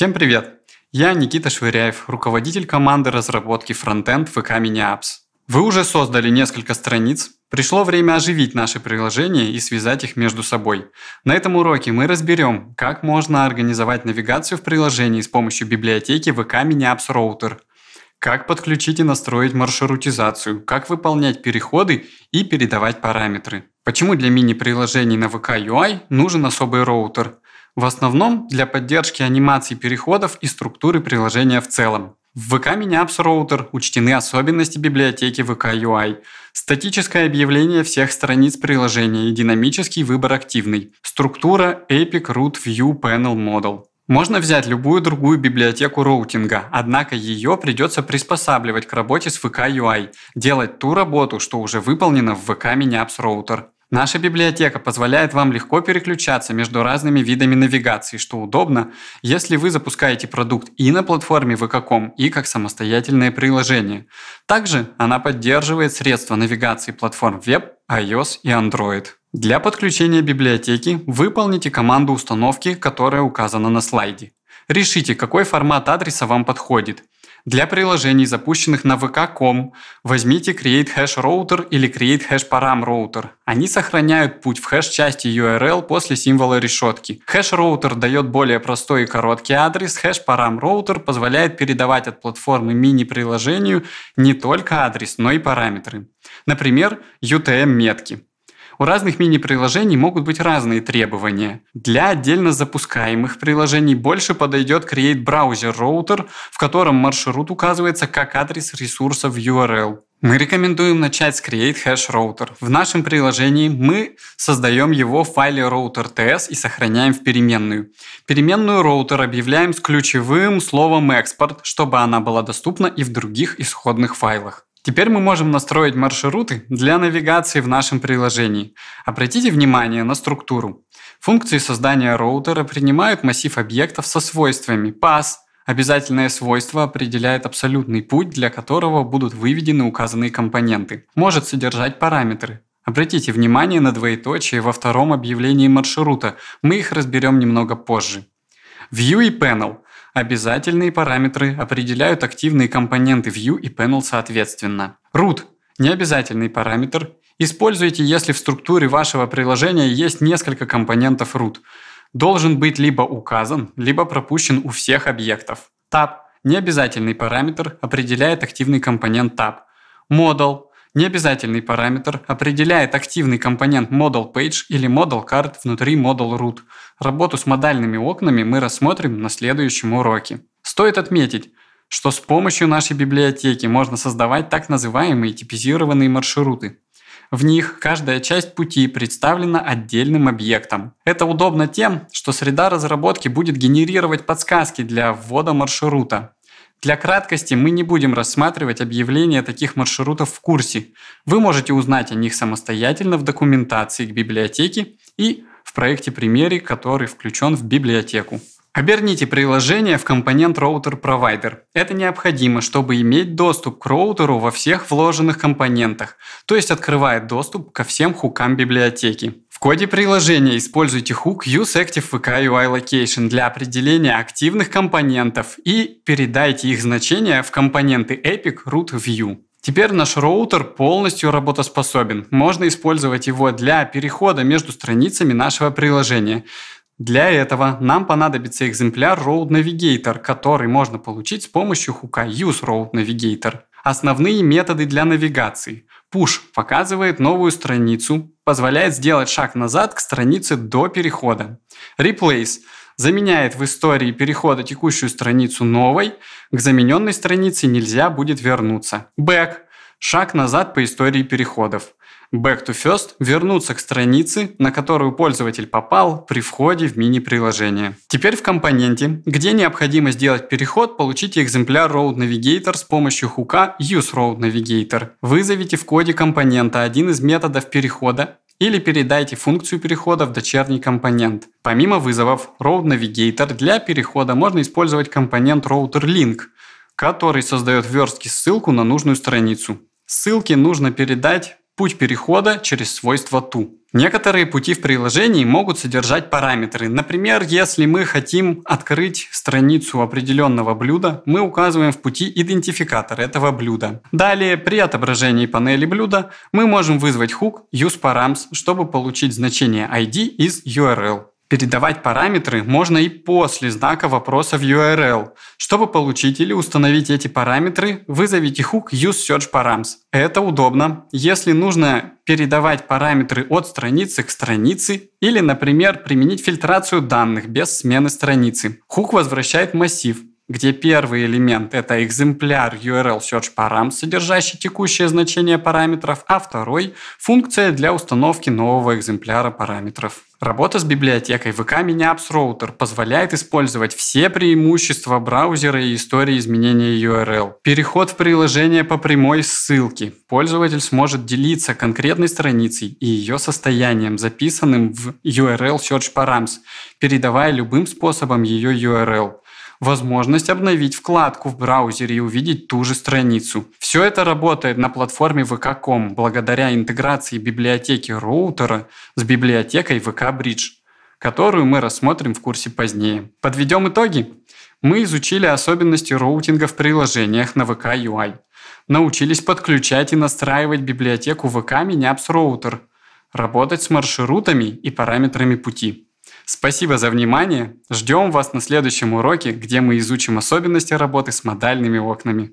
Всем привет! Я Никита Швыряев, руководитель команды разработки фронтенд VK Mini Apps. Вы уже создали несколько страниц, пришло время оживить наши приложения и связать их между собой. На этом уроке мы разберем, как можно организовать навигацию в приложении с помощью библиотеки VK Mini Apps Router, как подключить и настроить маршрутизацию, как выполнять переходы и передавать параметры. Почему для мини-приложений на VK UI нужен особый роутер? в основном для поддержки анимаций переходов и структуры приложения в целом. В VK Miniapps Router учтены особенности библиотеки VK UI, статическое объявление всех страниц приложения и динамический выбор активный, структура Epic Root View Panel Model. Можно взять любую другую библиотеку роутинга, однако ее придется приспосабливать к работе с VK UI, делать ту работу, что уже выполнено в VK Miniapps Router. Наша библиотека позволяет вам легко переключаться между разными видами навигации, что удобно, если вы запускаете продукт и на платформе VKCOM, и как самостоятельное приложение. Также она поддерживает средства навигации платформ веб, iOS и Android. Для подключения библиотеки выполните команду установки, которая указана на слайде. Решите, какой формат адреса вам подходит. Для приложений, запущенных на vk.com, возьмите create hash router или create hash param router. Они сохраняют путь в хэш-части URL после символа решетки. хэш router дает более простой и короткий адрес, хэш param router позволяет передавать от платформы мини-приложению не только адрес, но и параметры. Например, UTM-метки. У разных мини-приложений могут быть разные требования. Для отдельно запускаемых приложений больше подойдет Create Browser Router, в котором маршрут указывается как адрес ресурса в URL. Мы рекомендуем начать с Create Hash Router. В нашем приложении мы создаем его в файле router.ts и сохраняем в переменную. Переменную router объявляем с ключевым словом экспорт, чтобы она была доступна и в других исходных файлах. Теперь мы можем настроить маршруты для навигации в нашем приложении. Обратите внимание на структуру. Функции создания роутера принимают массив объектов со свойствами path. Обязательное свойство определяет абсолютный путь, для которого будут выведены указанные компоненты. Может содержать параметры. Обратите внимание на двоеточие во втором объявлении маршрута. Мы их разберем немного позже. View и Panel – Обязательные параметры определяют активные компоненты View и Panel соответственно. Root – необязательный параметр. Используйте, если в структуре вашего приложения есть несколько компонентов root. Должен быть либо указан, либо пропущен у всех объектов. Tab – необязательный параметр, определяет активный компонент Tab. Model Необязательный параметр определяет активный компонент Model Page или Model Card внутри Model Root. Работу с модальными окнами мы рассмотрим на следующем уроке. Стоит отметить, что с помощью нашей библиотеки можно создавать так называемые типизированные маршруты. В них каждая часть пути представлена отдельным объектом. Это удобно тем, что среда разработки будет генерировать подсказки для ввода маршрута, для краткости мы не будем рассматривать объявления таких маршрутов в курсе. Вы можете узнать о них самостоятельно в документации к библиотеке и в проекте примере, который включен в библиотеку. Оберните приложение в компонент Router Provider. Это необходимо, чтобы иметь доступ к роутеру во всех вложенных компонентах, то есть открывает доступ ко всем хукам библиотеки коде приложения используйте хук useActive UI Location для определения активных компонентов и передайте их значения в компоненты Epic Root View. Теперь наш роутер полностью работоспособен. Можно использовать его для перехода между страницами нашего приложения. Для этого нам понадобится экземпляр Road Navigator, который можно получить с помощью хука Use Road Navigator. Основные методы для навигации. Push показывает новую страницу, позволяет сделать шаг назад к странице до перехода. Replace заменяет в истории перехода текущую страницу новой, к замененной странице нельзя будет вернуться. Back – шаг назад по истории переходов. Back to First Вернуться к странице, на которую пользователь попал при входе в мини-приложение. Теперь в компоненте, где необходимо сделать переход, получите экземпляр Road Navigator с помощью хука Use Road Navigator. Вызовите в коде компонента один из методов перехода или передайте функцию перехода в дочерний компонент. Помимо вызовов Road Navigator для перехода можно использовать компонент Router Link, который создает в ссылку на нужную страницу. Ссылки нужно передать путь перехода через свойство to. Некоторые пути в приложении могут содержать параметры. Например, если мы хотим открыть страницу определенного блюда, мы указываем в пути идентификатор этого блюда. Далее, при отображении панели блюда, мы можем вызвать хук useParams, чтобы получить значение ID из URL. Передавать параметры можно и после знака вопроса в URL. Чтобы получить или установить эти параметры, вызовите хук use search params. Это удобно, если нужно передавать параметры от страницы к странице или, например, применить фильтрацию данных без смены страницы. Хук возвращает массив, где первый элемент – это экземпляр URL Search Params, содержащий текущее значение параметров, а второй – функция для установки нового экземпляра параметров. Работа с библиотекой VK Miniapps Router позволяет использовать все преимущества браузера и истории изменения URL. Переход в приложение по прямой ссылке. Пользователь сможет делиться конкретной страницей и ее состоянием, записанным в URL Search Params, передавая любым способом ее URL возможность обновить вкладку в браузере и увидеть ту же страницу. Все это работает на платформе VK.com благодаря интеграции библиотеки роутера с библиотекой VK Bridge, которую мы рассмотрим в курсе позднее. Подведем итоги. Мы изучили особенности роутинга в приложениях на VK UI. Научились подключать и настраивать библиотеку VK Mini Apps Router, работать с маршрутами и параметрами пути. Спасибо за внимание. Ждем вас на следующем уроке, где мы изучим особенности работы с модальными окнами.